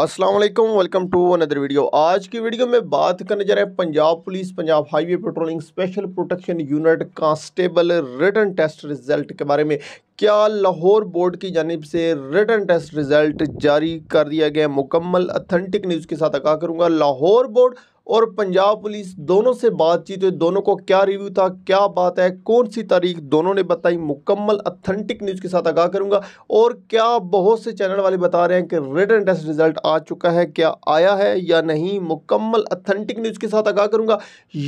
Aslam welcome to another video आज की video में बात करने जा रहे हैं Punjab police Punjab highway patrolling special protection unit constable written test result के बारे में क्या लाहौर बोर्ड की जानब से रिटर्न टेस्ट रिजल्ट जारी कर दिया गया मुकम्मल अथेंटिक न्यूज़ के साथ आगा करूँगा लाहौर बोर्ड और पंजाब पुलिस दोनों से बातचीत हुई दोनों को क्या रिव्यू था क्या बात है कौन सी तारीख दोनों ने बताई मुकम्मल अथेंटिक न्यूज़ के साथ आगाह करूंगा और क्या बहुत से चैनल वाले बता रहे हैं कि रिटर्न टेस्ट रिजल्ट आ चुका है क्या आया है या नहीं मुकम्मल अथेंटिक न्यूज़ के साथ आगाह करूँगा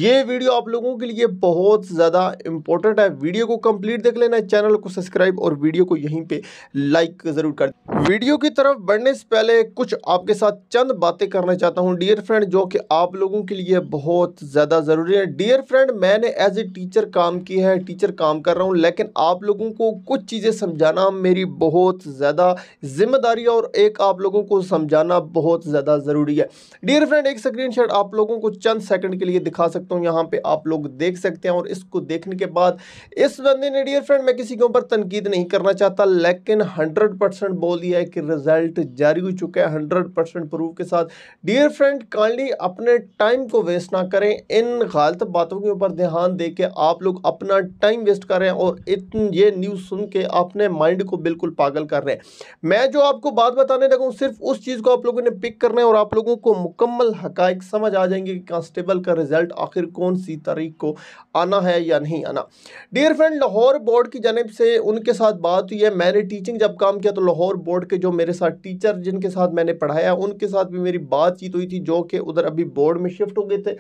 ये वीडियो आप लोगों के लिए बहुत ज़्यादा इंपॉर्टेंट है वीडियो को कम्प्लीट देख लेना चैनल को सब्सक्राइब और वीडियो को यहीं पर लाइक ज़रूर कर वीडियो की तरफ बढ़ने से पहले कुछ आपके साथ चंद बातें करना चाहता हूँ डियर फ्रेंड जो कि आप लोग लोगों के लिए बहुत ज़्यादा ज़रूरी है डियर फ्रेंड मैंने एज ए टीचर काम की है टीचर काम कर रहा हूँ लेकिन आप लोगों को कुछ चीज़ें समझाना मेरी बहुत ज़्यादा जिम्मेदारी है और एक आप लोगों को समझाना बहुत ज़्यादा ज़रूरी है डियर फ्रेंड एक स्क्रीन आप लोगों को चंद सेकेंड के लिए दिखा सकता हूँ यहाँ पर आप लोग देख सकते हैं और इसको देखने के बाद इस बंदे ने डियर फ्रेंड मैं किसी के ऊपर तनकीद नहीं करना चाहता लेकिन हंड्रेड परसेंट बोल दिया है कि रिज़ल्ट जारी हो चुका है हंड्रेड परसेंट प्रूफ के साथ डियर फ्रेंड काइंडली अपने टाइम को वेस्ट ना करें इन गलत बातों के ऊपर ध्यान दे के आप लोग अपना टाइम वेस्ट कर रहे हैं और इतन ये न्यूज़ सुन के अपने माइंड को बिल्कुल पागल कर रहे हैं मैं जो आपको बात बताने लगूँ सिर्फ उस चीज़ को आप लोगों ने पिक करना है और आप लोगों को मुकम्मल हक समझ आ जाएंगे कि कांस्टेबल का रिजल्ट आखिर कौन सी तारीख को आना है या नहीं आना डियर फ्रेंड लाहौर बोर्ड की जानब से उनके साथ बात हुई है मैंने टीचिंग जब काम किया तो लाहौर बोर्ड के जो मेरे साथ टीचर जिनके साथ मैंने पढ़ाया उनके साथ भी मेरी बातचीत हुई थी जो कि उधर अभी बोर्ड में में शिफ्ट हो गए थे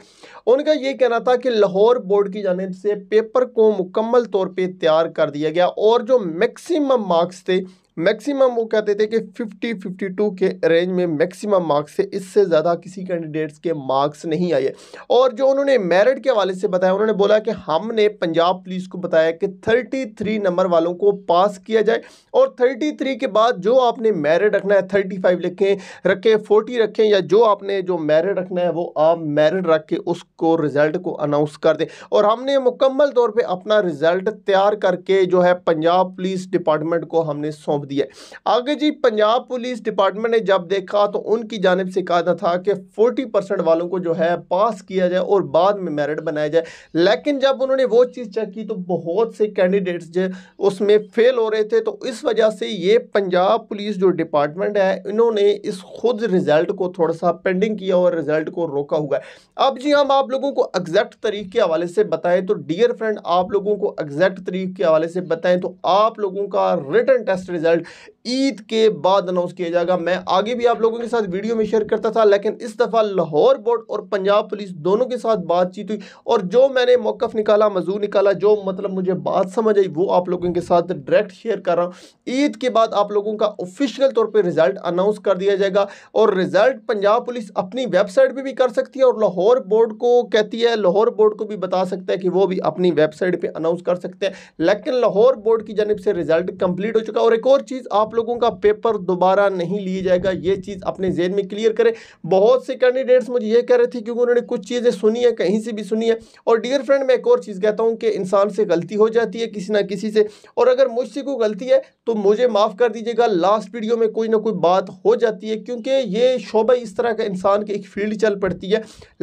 उनका ये कहना था कि लाहौर बोर्ड की जानब से पेपर को मुकम्मल तौर पर तैयार कर दिया गया और जो मैक्सिमम मार्क्स थे मैक्सिमम वो कहते थे कि 50 52 के रेंज में मैक्सिमम मार्क्स से इससे ज़्यादा किसी कैंडिडेट्स के मार्क्स नहीं आए और जो उन्होंने मेरिट के हवाले से बताया उन्होंने बोला कि हमने पंजाब पुलिस को बताया कि 33 नंबर वालों को पास किया जाए और 33 के बाद जो आपने मेरिट रखना है 35 लिखें रखें फोर्टी रखें या जो आपने जो मेरिट रखना है वो आप मेरिट रख के उसको रिज़ल्ट को अनाउंस कर दें और हमने मुकम्मल तौर पर अपना रिज़ल्ट तैयार करके जो है पंजाब पुलिस डिपार्टमेंट को हमने सौंप है आगे जी पंजाब पुलिस डिपार्टमेंट ने जब देखा तो उनकी जानब से कहा था कि फोर्टी परसेंट वालों को जो है पास किया जाए और बाद में मेरिट बनाया जाए लेकिन जब उन्होंने वो चीज़ चेक की तो बहुत से कैंडिडेट्स जो उसमें फेल हो रहे थे तो इस वजह से ये पंजाब पुलिस जो डिपार्टमेंट है इन्होंने इस खुद रिज़ल्ट को थोड़ा सा पेंडिंग किया और रिज़ल्ट को रोका हुआ है अब जी हम आप लोगों को एग्जैक्ट तरीक के हवाले से बताएं तो डियर फ्रेंड आप लोगों को एग्जैक्ट तरीक के हवाले से बताएं तो आप लोगों का written test result result Eid के बाद अनाउंस किया जाएगा मैं आगे भी आप लोगों के साथ वीडियो में शेयर करता था लेकिन इस दफ़ा लाहौर बोर्ड और पंजाब पुलिस दोनों के साथ बातचीत हुई और जो मैंने मौक़ निकाला मजूर निकाला जो मतलब मुझे बात समझ आई वो आप लोगों के साथ डायरेक्ट शेयर कर रहा हूँ ईद के बाद आप लोगों का ऑफिशियल तौर पर रिजल्ट अनाउंस कर दिया जाएगा और रिजल्ट पंजाब पुलिस अपनी वेबसाइट पर भी कर सकती है और लाहौर बोर्ड को कहती है लाहौर बोर्ड को भी बता सकता है कि वो भी अपनी वेबसाइट पर अनाउंस कर सकते हैं लेकिन लाहौर बोर्ड की जानब से रिजल्ट कंप्लीट हो चुका और एक और और चीज़ आप लोगों का पेपर दोबारा नहीं लिया जाएगा ये चीज़ अपने जेन में क्लियर करें बहुत से कैंडिडेट्स मुझे ये कह रहे थे क्योंकि उन्होंने कुछ चीज़ें सुनी है कहीं से भी सुनी है और डियर फ्रेंड मैं एक और चीज़ कहता हूँ कि इंसान से गलती हो जाती है किसी ना किसी से और अगर मुझसे कोई गलती है तो मुझे माफ़ कर दीजिएगा लास्ट वीडियो में कोई ना कोई बात हो जाती है क्योंकि ये शोबा इस तरह का इंसान की एक फील्ड चल पड़ती है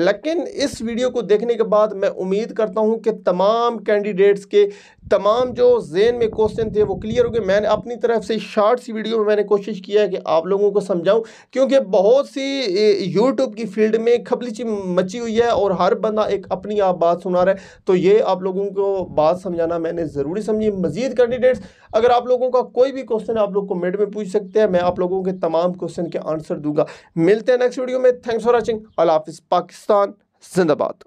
लेकिन इस वीडियो को देखने के बाद मैं उम्मीद करता हूँ कि तमाम कैंडिडेट्स के तमाम जो जेन में क्वेश्चन थे वो क्लियर हो गए मैंने अपनी तरफ से शॉर्ट सी वीडियो में मैंने कोशिश किया है कि आप लोगों को समझाऊं क्योंकि बहुत सी यूट्यूब की फील्ड में खबलीची मची हुई है और हर बंदा एक अपनी आप बात सुना रहा है तो ये आप लोगों को बात समझाना मैंने ज़रूरी समझी मजीद कैंडिडेट्स अगर आप लोगों का कोई भी क्वेश्चन आप लोग कमेंट में पूछ सकते हैं मैं आप लोगों के तमाम क्वेश्चन के आंसर दूंगा मिलते हैं नेक्स्ट वीडियो में थैंक्स फॉर वॉचिंग अल्लाह हाफिज़ पाकिस्तान जिंदाबाद